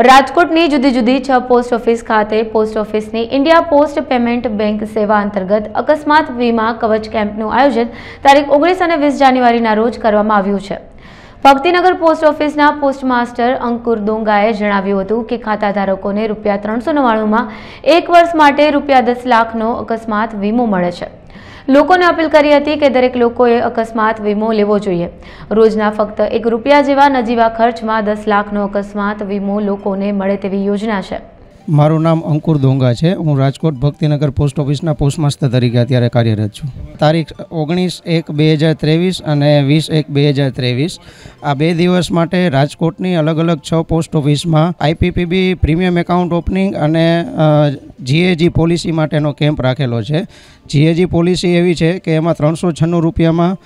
રાજકોટની જુદી જુદી છ પોસ્ટ ઓફિસ ખાતે પોસ્ટ ઓફિસની ઇન્ડિયા પોસ્ટ પેમેન્ટ બેંક સેવા અંતર્ગત અકસ્માત વીમા કવચ કેમ્પનું આયોજન તારીખ ઓગણીસ અને વીસ જાન્યુઆરીના રોજ કરવામાં આવ્યું છે ભક્તિનગર પોસ્ટ ઓફિસના પોસ્ટમાસ્ટર અંકુર દુંગાએ જણાવ્યું હતું કે ખાતાધારકોને રૂપિયા ત્રણસો નવ્વાણુંમાં એક વર્ષ માટે રૂપિયા દસ લાખનો અકસ્માત વીમો મળે છે લોકોને અપીલ કરી હતી કે દરેક લોકોએ અકસ્માત વીમો લેવો જોઈએ રોજના ફક્ત એક રૂપિયા જેવા નજીવા ખર્ચમાં દસ લાખનો અકસ્માત વીમો લોકોને મળે તેવી યોજના છે મારું નામ અંકુર ધોંગા છે હું રાજકોટ ભક્તિનગર પોસ્ટ ઓફિસના પોસ્ટમાસ્ટર તરીકે અત્યારે કાર્યરત છું તારીખ ઓગણીસ એક બે હજાર ત્રેવીસ અને વીસ એક બે હજાર ત્રેવીસ આ બે દિવસ માટે રાજકોટની અલગ અલગ છ પોસ્ટ ઓફિસમાં આઈપીપીબી પ્રીમિયમ એકાઉન્ટ ઓપનિંગ અને જીએજી પોલિસી માટેનો કેમ્પ રાખેલો છે જીએજી પોલિસી એવી છે કે એમાં ત્રણસો છન્નું રૂપિયામાં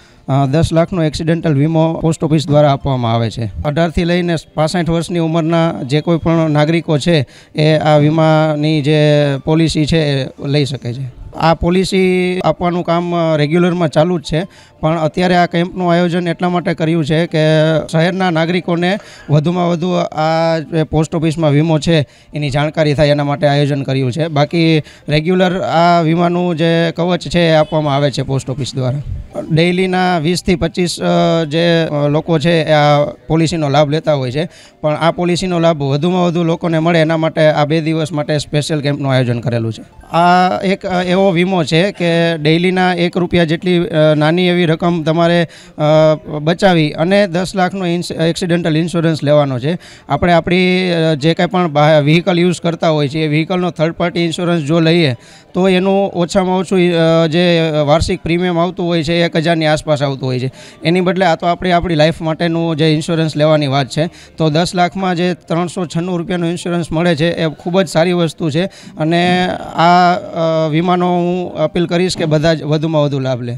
દસ લાખનો એક્સિડેન્ટલ વીમો પોસ્ટ ઓફિસ દ્વારા આપવામાં આવે છે અઢારથી લઈને પાસઠ વર્ષની ઉંમરના જે કોઈ પણ નાગરિકો છે એ આ વીમાની જે પોલિસી છે એ લઈ શકે છે આ પોલિસી આપવાનું કામ રેગ્યુલરમાં ચાલુ જ છે પણ અત્યારે આ કેમ્પનું આયોજન એટલા માટે કર્યું છે કે શહેરના નાગરિકોને વધુમાં વધુ આ પોસ્ટ ઓફિસમાં વીમો છે એની જાણકારી થાય એના માટે આયોજન કર્યું છે બાકી રેગ્યુલર આ વીમાનું જે કવચ છે એ આપવામાં આવે છે પોસ્ટ ઓફિસ દ્વારા ડેઇલીના વીસથી પચીસ જે લોકો છે એ આ પોલિસીનો લાભ લેતા હોય છે પણ આ પોલિસીનો લાભ વધુમાં વધુ લોકોને મળે એના માટે આ બે દિવસ માટે સ્પેશિયલ કેમ્પનું આયોજન કરેલું છે આ એક એવો વીમો છે કે ડેઇલીના એક રૂપિયા જેટલી નાની એવી રકમ તમારે બચાવી અને દસ લાખનો એક્સિડન્ટલ ઇન્સ્યોરન્સ લેવાનો છે આપણે આપણી જે કંઈ પણ વ્હીકલ યુઝ કરતા હોય છે એ વ્હીકલનો થર્ડ પાર્ટી ઇન્સ્યોરન્સ જો લઈએ તો એનું ઓછામાં ઓછું જે વાર્ષિક પ્રીમિયમ આવતું હોય છે એક હજારની આસપાસ આવતું હોય છે એની બદલે આ તો આપણી આપણી લાઈફ માટેનું જે ઇન્સ્યોરન્સ લેવાની વાત છે તો દસ લાખમાં જે ત્રણસો છન્નું રૂપિયાનો ઇન્સ્યોરન્સ મળે છે એ ખૂબ જ સારી વસ્તુ છે અને આ આ વીમાનો હું અપીલ કરીશ કે બધા જ વધુમાં વધુ લાભ લે